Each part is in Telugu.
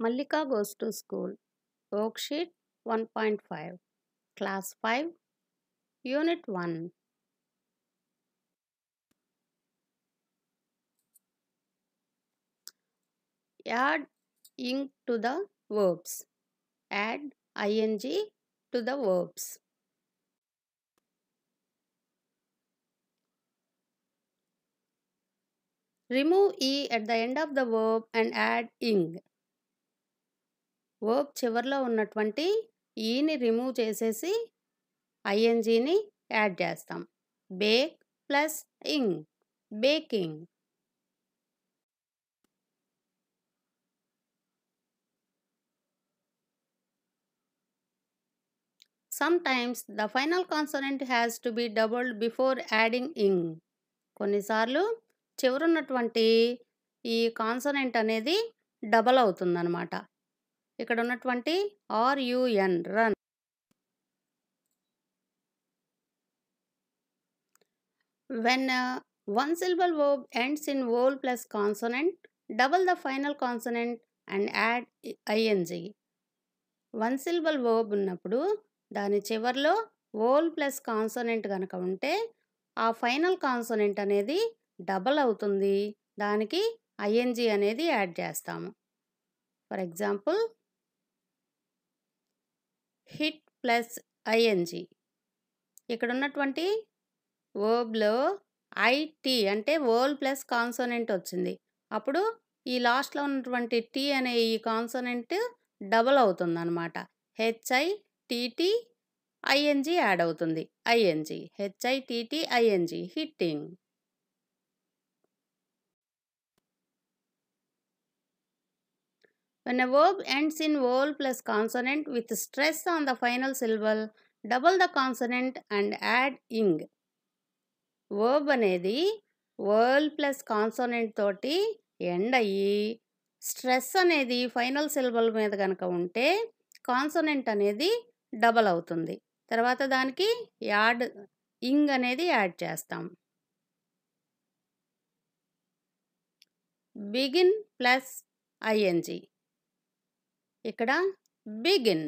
Mallika goes to school. Worksheet 1.5. Class 5. Unit 1. Add ing to the verbs. Add ing to the verbs. Remove e at the end of the verb and add ing. Verb చివరిలో ఉన్నటువంటి ఈని రిమూవ్ చేసేసి ఐఎన్జీని యాడ్ చేస్తాం bake plus ing baking Sometimes the final consonant has to be doubled before adding ing. కొన్నిసార్లు చివరున్నటువంటి ఈ కాన్సనెంట్ అనేది డబల్ అవుతుందన్నమాట ఇక్కడ ఉన్నటువంటి R U N run when one syllable verb ends in vowel plus consonant double the final consonant and add I N G one syllable verb ఉన్నప్పుడు దాని చివరిలో ఓల్ ప్లస్ కాన్సనెంట్ కనుక ఉంటే ఆ ఫైనల్ కాన్సనెంట్ అనేది డబల్ అవుతుంది దానికి ఐఎన్జి అనేది యాడ్ చేస్తాము for example hit plus I N G ఇక్కడ ఉన్నటువంటి ఓబ్లో ఐటీ అంటే ఓల్ ప్లస్ కాన్సోనెంట్ వచ్చింది అప్పుడు ఈ లాస్ట్లో ఉన్నటువంటి టీ అనే ఈ కాన్సోనెంట్ డబల్ అవుతుంది అనమాట హెచ్ఐ టీటీ ఐఎన్జి యాడ్ అవుతుంది I N G H I T T I N G hitting When a verb ends in vowel plus consonant with stress on the final syllable, double the consonant and add ing. Verb అనేది వర్ల్ ప్లస్ కాన్సోనెంట్ తోటి ఎండ్ అయ్యి స్ట్రెస్ అనేది ఫైనల్ సిలబల్ మీద కనుక ఉంటే కాన్సోనెంట్ అనేది డబల్ అవుతుంది తర్వాత దానికి యాడ్ ఇంగ్ అనేది యాడ్ చేస్తాం బిగిన్ ప్లస్ ఐఎన్జీ ఇక్కడ బిగిన్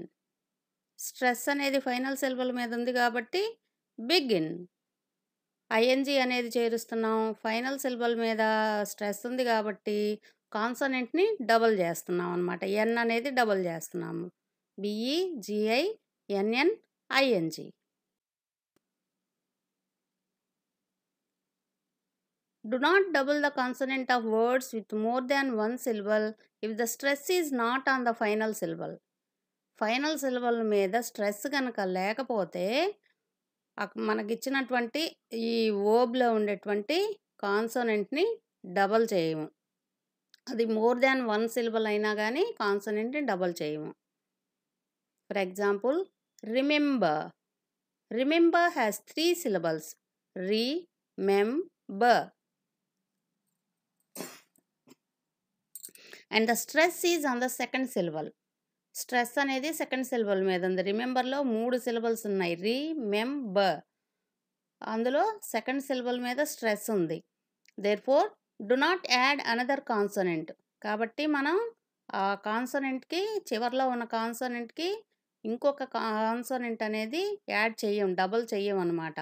స్ట్రెస్ అనేది ఫైనల్ సెల్వల మీద ఉంది కాబట్టి బిగిన్ ఐఎన్జి అనేది చేరుస్తున్నాం ఫైనల్ సిలబల్ మీద స్ట్రెస్ ఉంది కాబట్టి కాన్సనెంట్ని డబల్ చేస్తున్నాం అనమాట ఎన్ అనేది డబల్ చేస్తున్నాము B E G I N N I N G Do not double the consonant of words with more than one syllable if the stress is not on the final syllable. Final syllable మీద స్ట్రెస్ కనుక లేకపోతే మనకిచ్చినటువంటి ఈ ఓబ్లో ఉండేటువంటి కాన్సోనెంట్ని డబల్ చేయము అది మోర్ దాన్ వన్ సిలబల్ అయినా కానీ కాన్సోనెంట్ని డబల్ చేయము for example remember remember has three syllables re mem and the stress is on the second syllable stress అనేది సెకండ్ సిలబల్ మీద ఉంది రిమెంబర్లో మూడు సిలబల్స్ ఉన్నాయి రిమెంబర్ అందులో సెకండ్ సిలబల్ మీద స్ట్రెస్ ఉంది therefore do not add another consonant కాబట్టి మనం ఆ కాన్సనెంట్కి చివరిలో ఉన్న కాన్సనెంట్కి ఇంకొక కాన్సనెంట్ అనేది యాడ్ చేయం డబుల్ చెయ్యం అనమాట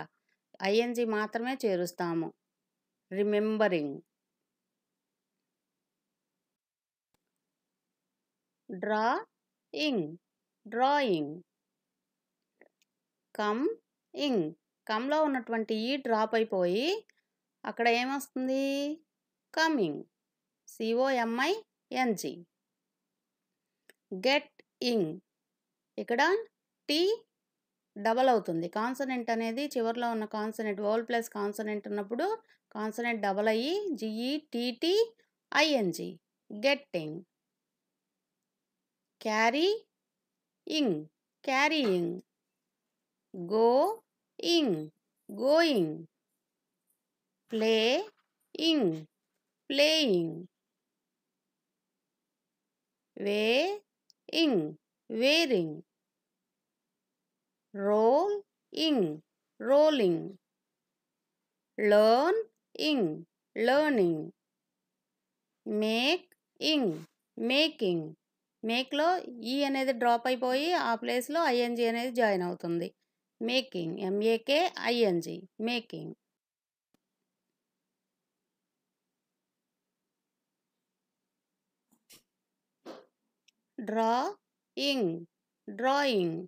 ఐఎన్జి మాత్రమే చేరుస్తాము remembering draw ing drawing come ing కమ్లో ఉన్నటువంటి ఈ డ్రాప్ అయిపోయి అక్కడ ఏమొస్తుంది కమింగ్ సిఓఎంఐఎన్జి గెట్ ఇంగ్ ఇక్కడ టీ డబల్ అవుతుంది కాన్సనెంట్ అనేది చివరిలో ఉన్న కాన్సనెంట్ ఓల్ ప్లస్ కాన్సనెంట్ ఉన్నప్పుడు కాన్సనెంట్ డబల్ అయ్యి GE TT ING getting carrying, carrying, going, going, playing, playing, wearing, wearing, rolling, rolling, learning, learning, making, making. మేక్లో ఈ అనేది డ్రాప్ అయిపోయి ఆ ప్లేస్లో ఐఎన్జి అనేది జాయిన్ అవుతుంది making MAKE ING making draw ing drawing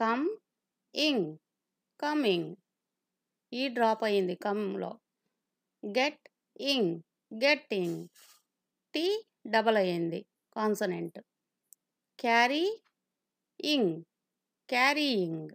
come ing coming E drop అయింది కమ్లో get ing get ing T double అయింది కాన్సనెంట్ క్యారీ ఇంగ్ క్యారీయింగ్